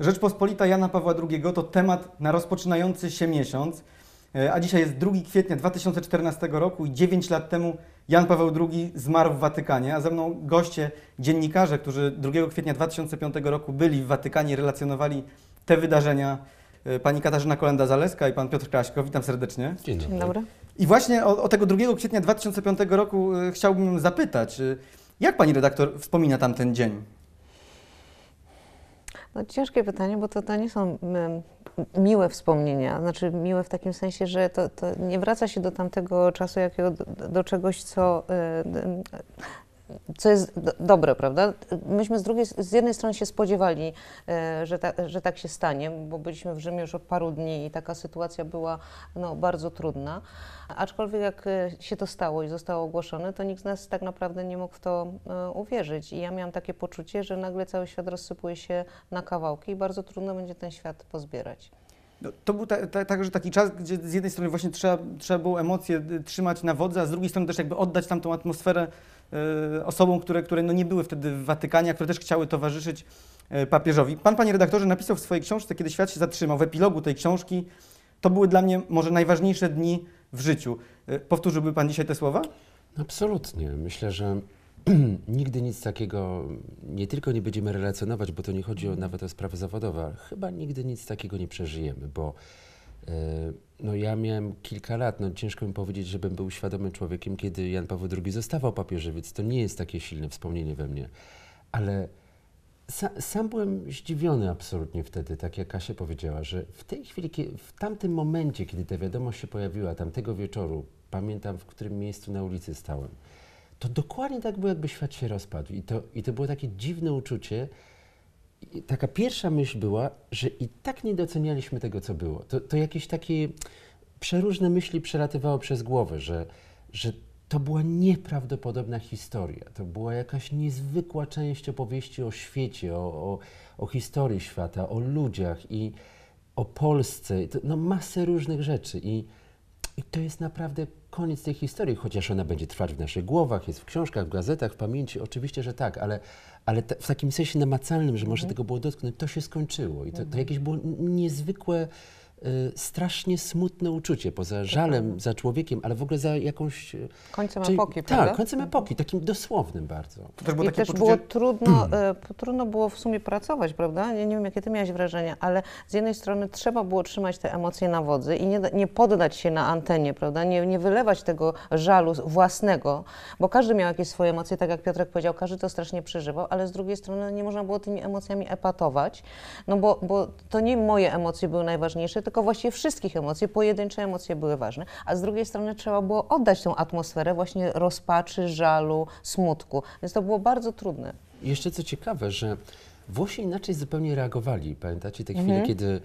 Rzeczpospolita Jana Pawła II to temat na rozpoczynający się miesiąc, e, a dzisiaj jest 2 kwietnia 2014 roku i 9 lat temu Jan Paweł II zmarł w Watykanie, a ze mną goście, dziennikarze, którzy 2 kwietnia 2005 roku byli w Watykanie i relacjonowali te wydarzenia, e, pani Katarzyna Kolenda-Zaleska i pan Piotr Kraśko. Witam serdecznie. Dzień dobry. Dzień dobry. I właśnie o, o tego 2 kwietnia 2005 roku e, chciałbym zapytać, jak pani redaktor wspomina tamten dzień? No, ciężkie pytanie, bo to, to nie są miłe wspomnienia, znaczy miłe w takim sensie, że to, to nie wraca się do tamtego czasu, jakiego, do, do czegoś, co, e, co jest dobre, prawda? Myśmy z drugiej, z jednej strony się spodziewali, e, że, ta, że tak się stanie, bo byliśmy w Rzymie już od paru dni i taka sytuacja była no, bardzo trudna. Aczkolwiek jak e, się to stało i zostało ogłoszone, to nikt z nas tak naprawdę nie mógł w to e, uwierzyć. I ja miałam takie poczucie, że nagle cały świat rozsypuje się na kawałki i bardzo trudno będzie ten świat pozbierać. No, to był ta, ta, także taki czas, gdzie z jednej strony właśnie trzeba, trzeba było emocje trzymać na wodze, a z drugiej strony też jakby oddać tam tą atmosferę Y, osobom, które, które no nie były wtedy w Watykanie, a które też chciały towarzyszyć y, papieżowi. Pan, panie redaktorze, napisał w swojej książce, kiedy świat się zatrzymał, w epilogu tej książki, to były dla mnie może najważniejsze dni w życiu. Y, powtórzyłby pan dzisiaj te słowa? Absolutnie. Myślę, że nigdy nic takiego nie tylko nie będziemy relacjonować, bo to nie chodzi o, nawet o sprawy zawodowe, ale chyba nigdy nic takiego nie przeżyjemy, bo E, no ja miałem kilka lat, no ciężko mi powiedzieć, żebym był świadomym człowiekiem, kiedy Jan Paweł II zostawał papieżem, więc to nie jest takie silne wspomnienie we mnie. Ale sa, sam byłem zdziwiony absolutnie wtedy, tak jak Kasia powiedziała, że w tej chwili, w tamtym momencie, kiedy ta wiadomość się pojawiła, tamtego wieczoru, pamiętam w którym miejscu na ulicy stałem, to dokładnie tak było, jakby świat się rozpadł. I to, i to było takie dziwne uczucie, taka pierwsza myśl była, że i tak nie docenialiśmy tego, co było. To, to jakieś takie przeróżne myśli przelatywało przez głowę, że, że to była nieprawdopodobna historia. To była jakaś niezwykła część opowieści o świecie, o, o, o historii świata, o ludziach i o Polsce. To, no, masę różnych rzeczy. I i to jest naprawdę koniec tej historii, chociaż ona będzie trwać w naszych głowach, jest w książkach, w gazetach, w pamięci, oczywiście, że tak, ale, ale ta, w takim sensie namacalnym, że może mm -hmm. tego było dotknąć, to się skończyło. I to, to mhm. jakieś było niezwykłe Y, strasznie smutne uczucie, poza żalem za człowiekiem, ale w ogóle za jakąś... Y, końcem czyli, epoki, tak, prawda? Tak, końcem epoki, takim dosłownym bardzo. To też było, I też poczucie... było trudno, e, trudno było w sumie pracować, prawda? Nie, nie wiem, jakie ty miałeś wrażenia, ale z jednej strony trzeba było trzymać te emocje na wodzy i nie, nie poddać się na antenie, prawda? Nie, nie wylewać tego żalu własnego, bo każdy miał jakieś swoje emocje, tak jak Piotrek powiedział, każdy to strasznie przeżywał, ale z drugiej strony nie można było tymi emocjami epatować, no bo, bo to nie moje emocje były najważniejsze, tylko właściwie wszystkich emocji, pojedyncze emocje były ważne, a z drugiej strony trzeba było oddać tą atmosferę właśnie rozpaczy, żalu, smutku, więc to było bardzo trudne. Jeszcze co ciekawe, że Włosi inaczej zupełnie reagowali. Pamiętacie te chwile, mhm. kiedy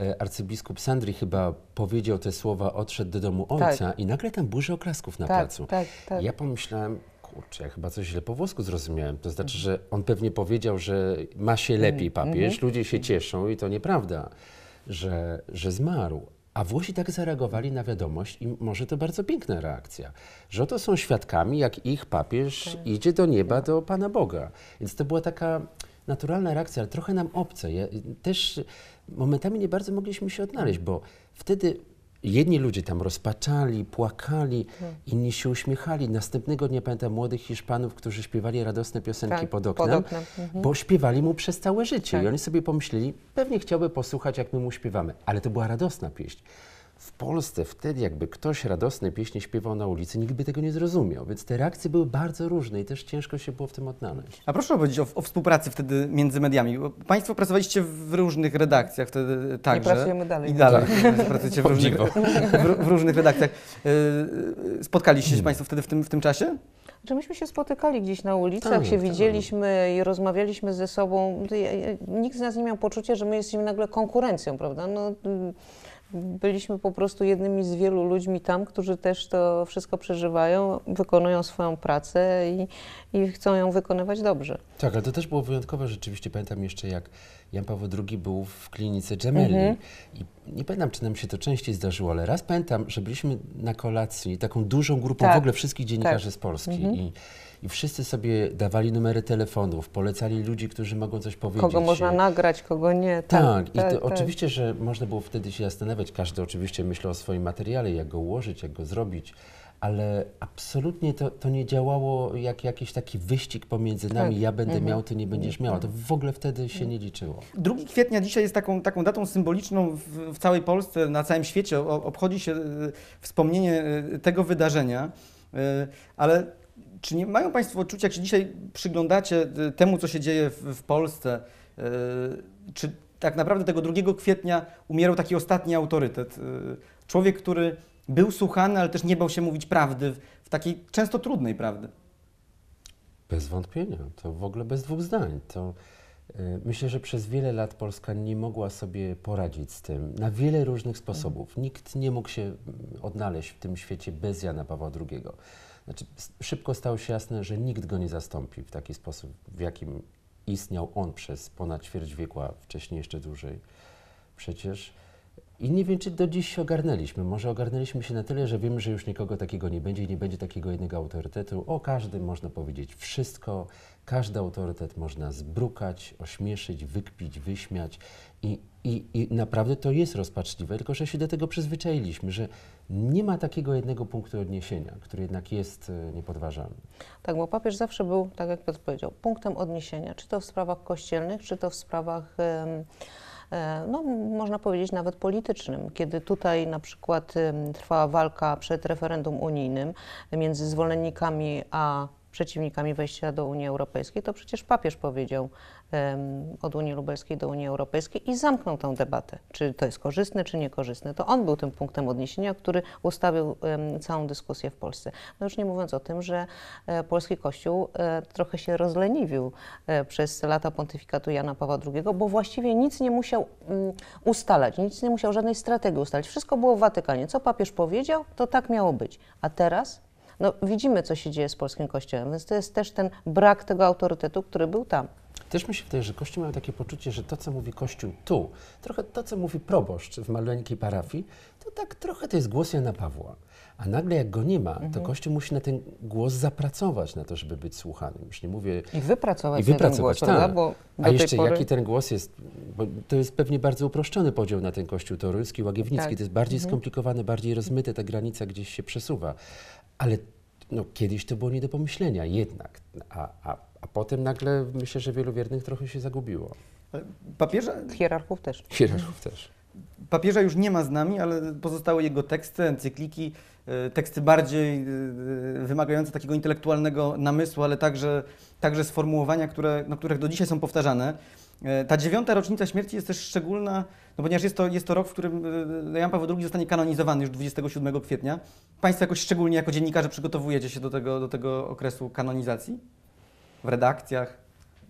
e, arcybiskup Sandri chyba powiedział te słowa, odszedł do domu tak. ojca tak. i nagle tam burza oklasków na tak, placu. Tak, tak. Ja pomyślałem, kurczę, ja chyba coś źle po włosku zrozumiałem. To znaczy, że on pewnie powiedział, że ma się lepiej mhm. papież, mhm. ludzie się cieszą i to nieprawda że, że zmarł. A Włosi tak zareagowali na wiadomość i może to bardzo piękna reakcja, że oto są świadkami, jak ich papież tak. idzie do nieba, do Pana Boga. Więc to była taka naturalna reakcja, ale trochę nam obce. Ja, też momentami nie bardzo mogliśmy się odnaleźć, bo wtedy Jedni ludzie tam rozpaczali, płakali, hmm. inni się uśmiechali. Następnego dnia pamiętam młodych Hiszpanów, którzy śpiewali radosne piosenki tak, pod oknem, pod oknem. Mhm. bo śpiewali mu przez całe życie. Tak. I oni sobie pomyśleli, pewnie chciałby posłuchać, jak my mu śpiewamy. Ale to była radosna pieśń. W Polsce wtedy, jakby ktoś radosne pieśni śpiewał na ulicy, nikt by tego nie zrozumiał, więc te reakcje były bardzo różne i też ciężko się było w tym odnaleźć. A proszę powiedzieć o, o współpracy wtedy między mediami. Bo państwo pracowaliście w różnych redakcjach wtedy także. I pracujemy dalej. I dalej tak. pracujecie w różnych, w, w różnych redakcjach. Y, y, spotkaliście się hmm. Państwo wtedy w tym, w tym czasie? Że myśmy się spotykali gdzieś na ulicach, tak, się tak, widzieliśmy tak. i rozmawialiśmy ze sobą. Nikt z nas nie miał poczucia, że my jesteśmy nagle konkurencją, prawda? No, byliśmy po prostu jednymi z wielu ludźmi tam, którzy też to wszystko przeżywają, wykonują swoją pracę i, i chcą ją wykonywać dobrze. Tak, ale to też było wyjątkowe rzeczywiście. Pamiętam jeszcze, jak Jan Paweł II był w klinice Gemelli mhm. i nie pamiętam, czy nam się to częściej zdarzyło, ale raz pamiętam, że byliśmy na kolacji taką dużą grupą tak. w ogóle wszystkich dziennikarzy tak. z Polski mhm. i i wszyscy sobie dawali numery telefonów, polecali ludzi, którzy mogą coś powiedzieć. Kogo można nagrać, kogo nie. Tak, tak i to tak, tak. oczywiście, że można było wtedy się zastanawiać, każdy oczywiście myślał o swoim materiale, jak go ułożyć, jak go zrobić, ale absolutnie to, to nie działało jak jakiś taki wyścig pomiędzy tak. nami, tak. ja będę mhm. miał, ty nie będziesz miała. To w ogóle wtedy się nie liczyło. 2 kwietnia dzisiaj jest taką, taką datą symboliczną w, w całej Polsce, na całym świecie. O, obchodzi się y, wspomnienie y, tego wydarzenia, y, ale czy nie mają Państwo odczucia, jak się dzisiaj przyglądacie e, temu, co się dzieje w, w Polsce, yy, czy tak naprawdę tego 2 kwietnia umierał taki ostatni autorytet? Yy, człowiek, który był słuchany, ale też nie bał się mówić prawdy, w takiej często trudnej prawdy. Bez wątpienia, to w ogóle bez dwóch zdań. To Y, myślę, że przez wiele lat Polska nie mogła sobie poradzić z tym na wiele różnych mhm. sposobów. Nikt nie mógł się mm, odnaleźć w tym świecie bez Jana Pawła II. Znaczy, szybko stało się jasne, że nikt go nie zastąpi w taki sposób, w jakim istniał on przez ponad ćwierć wieku, a wcześniej jeszcze dłużej przecież. I nie wiem, czy do dziś się ogarnęliśmy. Może ogarnęliśmy się na tyle, że wiemy, że już nikogo takiego nie będzie i nie będzie takiego jednego autorytetu. O każdym można powiedzieć wszystko. Każdy autorytet można zbrukać, ośmieszyć, wykpić, wyśmiać. I, i, I naprawdę to jest rozpaczliwe, tylko że się do tego przyzwyczailiśmy, że nie ma takiego jednego punktu odniesienia, który jednak jest e, niepodważalny. Tak, bo papież zawsze był, tak jak Piotr powiedział, punktem odniesienia, czy to w sprawach kościelnych, czy to w sprawach. Yy E, no, można powiedzieć nawet politycznym, kiedy tutaj na przykład trwała walka przed referendum unijnym między zwolennikami a przeciwnikami wejścia do Unii Europejskiej, to przecież papież powiedział um, od Unii Lubelskiej do Unii Europejskiej i zamknął tę debatę, czy to jest korzystne, czy niekorzystne. To on był tym punktem odniesienia, który ustawił um, całą dyskusję w Polsce. No już nie mówiąc o tym, że e, polski Kościół e, trochę się rozleniwił e, przez lata pontyfikatu Jana Pawła II, bo właściwie nic nie musiał um, ustalać, nic nie musiał żadnej strategii ustalać. Wszystko było w Watykanie. Co papież powiedział, to tak miało być. A teraz no, widzimy, co się dzieje z polskim kościołem, więc to jest też ten brak tego autorytetu, który był tam. Też mi się wydaje, że Kościół mają takie poczucie, że to, co mówi Kościół tu, trochę to, co mówi proboszcz w maleńkiej parafii, to tak trochę to jest głos Jana Pawła. A nagle jak go nie ma, to mhm. Kościół musi na ten głos zapracować, na to, żeby być słuchanym. Już nie mówię... I wypracować, I wypracować ten głos, tak. Bo A jeszcze pory... jaki ten głos jest... Bo to jest pewnie bardzo uproszczony podział na ten Kościół toruński, łagiewnicki. Tak. To jest bardziej mhm. bardziej rozmyte, ta granica gdzieś się przesuwa. Ale no, kiedyś to było nie do pomyślenia jednak. A, a a potem nagle myślę, że wielu wiernych trochę się zagubiło. Papieża... Hierarchów też. Hierarchów też. Papieża już nie ma z nami, ale pozostały jego teksty, encykliki, e, teksty bardziej e, e, wymagające takiego intelektualnego namysłu, ale także, także sformułowania, które, no, których do dzisiaj są powtarzane. Ta dziewiąta rocznica śmierci jest też szczególna, no ponieważ jest to, jest to rok, w którym Jan Paweł II zostanie kanonizowany już 27 kwietnia. Państwo jakoś szczególnie jako dziennikarze przygotowujecie się do tego, do tego okresu kanonizacji? w redakcjach?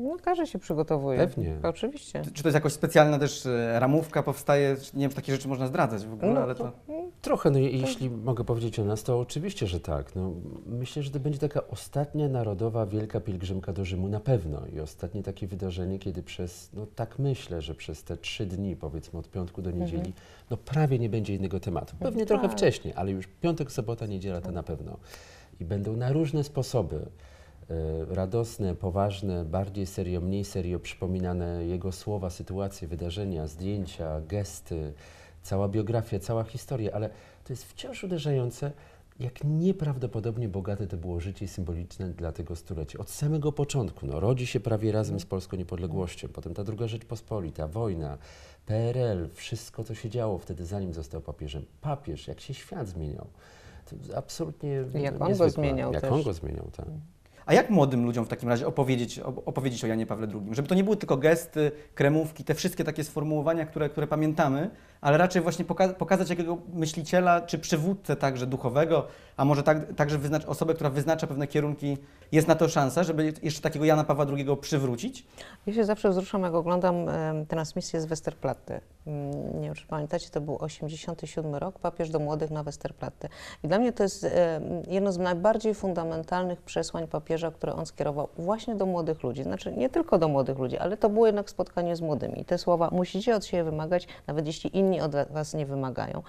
No, każdy się przygotowuje. Pewnie. Oczywiście. Czy to jest jakoś specjalna też e, ramówka powstaje? Nie wiem, czy takie rzeczy można zdradzać w ogóle, No, ale to... Trochę, no, i- tak. jeśli mogę powiedzieć o nas, to oczywiście, że tak. No, myślę, że to będzie taka ostatnia narodowa wielka pielgrzymka do Rzymu na pewno i ostatnie takie wydarzenie, kiedy przez, no tak myślę, że przez te trzy dni, powiedzmy od piątku do niedzieli, mhm. no prawie nie będzie innego tematu. Pewnie trochę tak. wcześniej, ale już piątek, sobota, niedziela to tak. na pewno. I będą na różne sposoby E, radosne, poważne, bardziej serio, mniej serio przypominane jego słowa, sytuacje, wydarzenia, zdjęcia, gesty, cała biografia, cała historia, ale to jest wciąż uderzające, jak nieprawdopodobnie bogate to było życie i symboliczne dla tego stulecia. Od samego początku, no, rodzi się prawie razem z Polską Niepodległością, potem ta druga Rzeczpospolita, wojna, PRL, wszystko co się działo wtedy, zanim został papieżem. Papież, jak się świat zmieniał. To absolutnie. Jak on go zmieniał. Jak też. on go zmieniał, tak. A jak młodym ludziom w takim razie opowiedzieć, opowiedzieć o Janie Pawle II? Żeby to nie były tylko gesty, kremówki, te wszystkie takie sformułowania, które, które pamiętamy, ale raczej właśnie poka pokazać jakiego myśliciela, czy przywódcę także duchowego, a może tak, także osobę, która wyznacza pewne kierunki, jest na to szansa, żeby jeszcze takiego Jana Pawła II przywrócić? Ja się zawsze wzruszam, jak oglądam transmisję z Westerplatte. Mm, nie wiem, czy pamiętacie, to był 87 rok, papież do młodych na Westerplatte. I dla mnie to jest jedno z najbardziej fundamentalnych przesłań papieża, które on skierował właśnie do młodych ludzi. Znaczy nie tylko do młodych ludzi, ale to było jednak spotkanie z młodymi. I te słowa musicie od siebie wymagać, nawet jeśli inni inni od Was nie wymagają,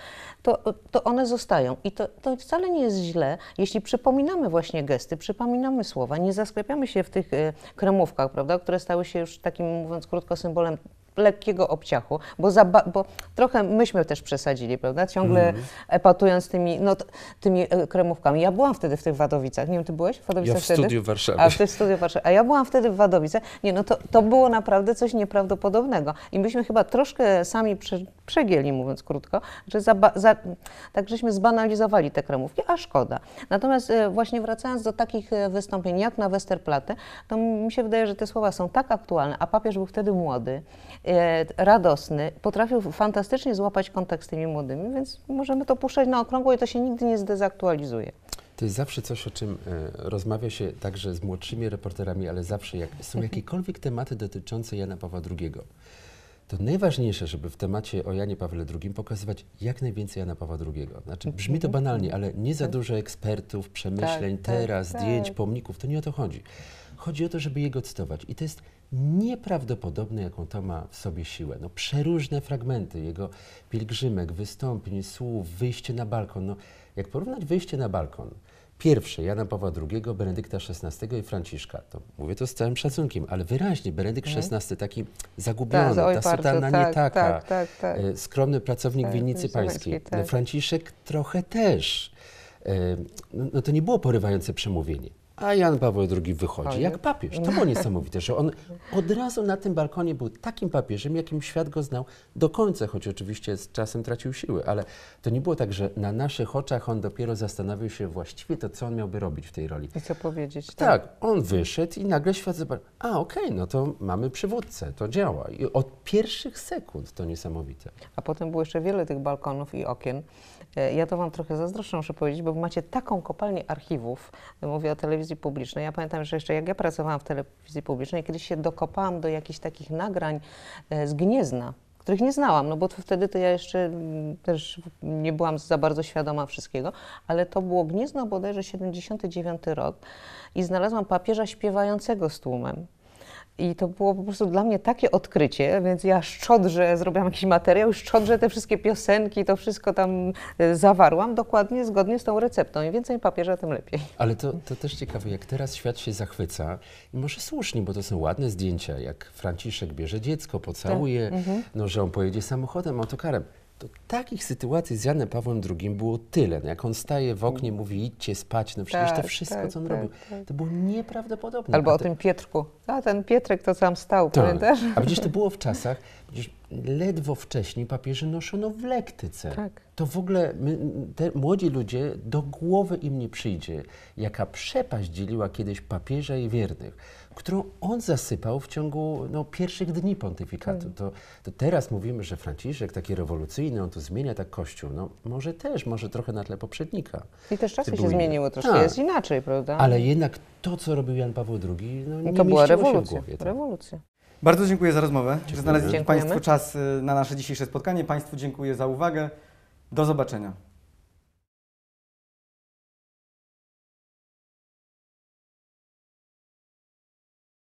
to, to one zostają. I to, to wcale nie jest źle, jeśli przypominamy właśnie gesty, przypominamy słowa, nie zasklepiamy się w tych y, kremówkach, prawda, które stały się już takim, mówiąc krótko, symbolem lekkiego obciachu, bo, za, bo trochę myśmy też przesadzili, prawda? Ciągle mm. epatując tymi, no, tymi y, kremówkami. Ja byłam wtedy w tych Wadowicach. Nie wiem, ty byłeś w Wadowicach ja w wtedy? studiu w Warszawie. A, ty w studiu Warszawy. A ja byłam wtedy w Wadowicach. Nie, no to, to było naprawdę coś nieprawdopodobnego. I myśmy chyba troszkę sami przegięli, mówiąc krótko, że za, za, tak żeśmy zbanalizowali te kremówki, a szkoda. Natomiast e, właśnie wracając do takich e, wystąpień jak na Westerplatte, to mi się wydaje, że te słowa są tak aktualne, a papież był wtedy młody, e, radosny, potrafił fantastycznie złapać kontakt z tymi młodymi, więc możemy to puszczać na okrągło i to się nigdy nie zdezaktualizuje. To jest zawsze coś, o czym rozmawia się także z młodszymi reporterami, ale zawsze jak są mhm. jakiekolwiek tematy dotyczące Jana Pawła II to najważniejsze, żeby w temacie o Janie Pawle II pokazywać jak najwięcej Jana Pawła II. Znaczy, mhm. brzmi to banalnie, ale nie za tak. dużo ekspertów, przemyśleń, tak, tak teraz, tak, zdjęć, tak. pomników, to nie o to chodzi. Chodzi o to, żeby jego cytować. I to jest nieprawdopodobne, jaką to ma w sobie siłę. No, przeróżne fragmenty jego pielgrzymek, wystąpień, słów, wyjście na balkon. No, jak porównać wyjście na balkon pierwszy Jana Pawła II, Benedykta XVI i Franciszka. To mówię to z całym szacunkiem, ale wyraźnie Benedykt XVI mhm. taki tak, zagubiony, ta, ta sutanna tak, nie taka, tak, tak, tak, e, skromny pracownik tak, winnicy pańskiej. Tak. E, Franciszek trochę też. E, no, no to nie było porywające przemówienie. A Jan Paweł II wychodzi jak papież. To było niesamowite, że on od razu na tym balkonie był takim papieżem, jakim świat go znał do końca, choć oczywiście z czasem tracił siły, ale to nie było tak, że na naszych oczach on dopiero zastanawiał się właściwie to, co on miałby robić w tej roli. I co powiedzieć. Tak, tak on wyszedł i nagle świat zobaczył, a okej, okay, no to mamy przywódcę, to działa. I od pierwszych sekund to niesamowite. A potem było jeszcze wiele tych balkonów i okien. E, ja to wam trochę zazdroszczę, muszę powiedzieć, bo macie taką kopalnię archiwów, mówię o telewizji telewizji publicznej. Ja pamiętam, że jeszcze jak ja pracowałam w telewizji publicznej, kiedyś się dokopałam do jakichś takich nagrań e, z Gniezna, których nie znałam, no bo wtedy to ja jeszcze mm, też nie byłam za bardzo świadoma wszystkiego, ale to było Gniezno bodajże 79 rok i znalazłam papieża śpiewającego z tłumem. I to było po prostu dla mnie takie odkrycie, więc ja szczodrze zrobiłam jakiś materiał, szczodrze te wszystkie piosenki, to wszystko tam e, zawarłam dokładnie zgodnie z tą receptą. Im więcej papieża, tym lepiej. Ale to, to też ciekawe, jak teraz świat się zachwyca, i może słusznie, bo to są ładne zdjęcia, jak Franciszek bierze dziecko, pocałuje, tak. mhm. no, że on pojedzie samochodem, autokarem. To takich sytuacji z Janem Pawłem II było tyle. No jak on staje w oknie, mówi idźcie spać, no przecież tak, to wszystko, tak, co on tak, robił, tak. to było nieprawdopodobne. Albo A o tym Pietrku. A ten Pietrek to sam stał, tak. pamiętasz? A przecież to było w czasach, przecież ledwo wcześniej papieży noszono w lektyce. Tak. To w ogóle my, te młodzi ludzie, do głowy im nie przyjdzie, jaka przepaść dzieliła kiedyś papieża i wiernych, którą on zasypał w ciągu no, pierwszych dni pontyfikatu. Tak. To, to, teraz mówimy, że Franciszek taki rewolucyjny, on tu zmienia tak Kościół. No może też, może trochę na tle poprzednika. I też czasy się zmieniły, troszkę A, tak. jest inaczej, prawda? Ale jednak to, co robił Jan Paweł II, no, no, nie to była rewolucja. Się w głowie, tak? rewolucja. Bardzo dziękuję za rozmowę, że znaleźliście Państwo czas y, na nasze dzisiejsze spotkanie. Państwu dziękuję za uwagę. Do zobaczenia.